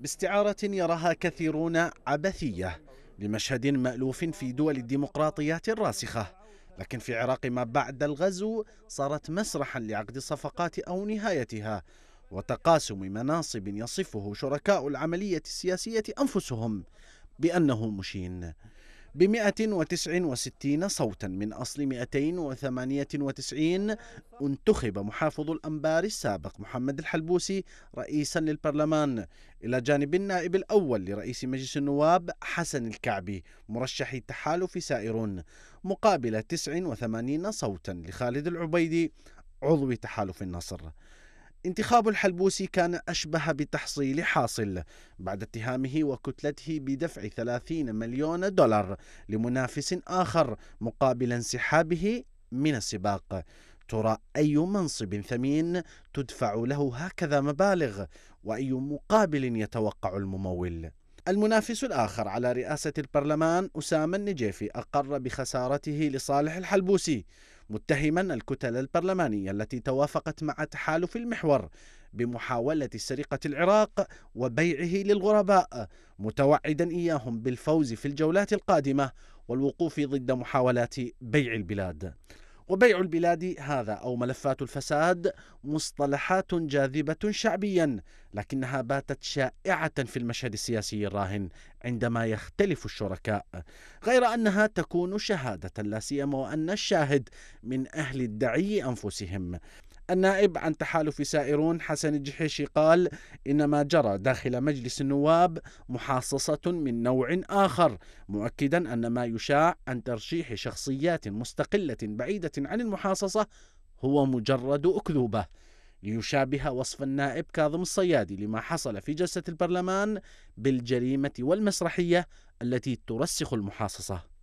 باستعارة يراها كثيرون عبثية لمشهد مألوف في دول الديمقراطيات الراسخة لكن في عراق ما بعد الغزو صارت مسرحا لعقد صفقات أو نهايتها وتقاسم مناصب يصفه شركاء العملية السياسية أنفسهم بأنه مشين ب 169 صوتا من أصل 298 انتخب محافظ الأنبار السابق محمد الحلبوسي رئيسا للبرلمان إلى جانب النائب الأول لرئيس مجلس النواب حسن الكعبي مرشح التحالف سائرون مقابل 89 صوتا لخالد العبيدي عضو تحالف النصر انتخاب الحلبوسي كان أشبه بتحصيل حاصل بعد اتهامه وكتلته بدفع 30 مليون دولار لمنافس آخر مقابل انسحابه من السباق ترى أي منصب ثمين تدفع له هكذا مبالغ وأي مقابل يتوقع الممول المنافس الآخر على رئاسة البرلمان أسامة النجيفي أقر بخسارته لصالح الحلبوسي متهما الكتل البرلمانية التي توافقت مع تحالف المحور بمحاولة سرقة العراق وبيعه للغرباء متوعدا إياهم بالفوز في الجولات القادمة والوقوف ضد محاولات بيع البلاد وبيع البلاد هذا أو ملفات الفساد مصطلحات جاذبة شعبيا لكنها باتت شائعة في المشهد السياسي الراهن عندما يختلف الشركاء غير أنها تكون شهادة لا سيما وأن الشاهد من أهل الدعي أنفسهم النائب عن تحالف سائرون حسن الجحيشي قال إن ما جرى داخل مجلس النواب محاصصة من نوع آخر مؤكدا أن ما يشاع عن ترشيح شخصيات مستقلة بعيدة عن المحاصصة هو مجرد أكذوبة ليشابه وصف النائب كاظم الصيادي لما حصل في جلسة البرلمان بالجريمة والمسرحية التي ترسخ المحاصصة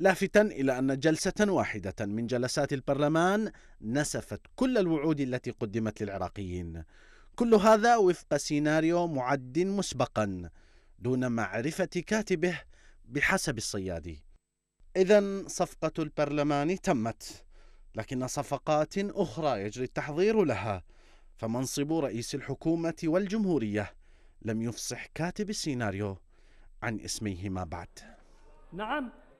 لافتا إلى أن جلسة واحدة من جلسات البرلمان نسفت كل الوعود التي قدمت للعراقيين كل هذا وفق سيناريو معد مسبقا دون معرفة كاتبه بحسب الصيادي إذا صفقة البرلمان تمت لكن صفقات أخرى يجري التحضير لها فمنصب رئيس الحكومة والجمهورية لم يفصح كاتب السيناريو عن اسميهما بعد نعم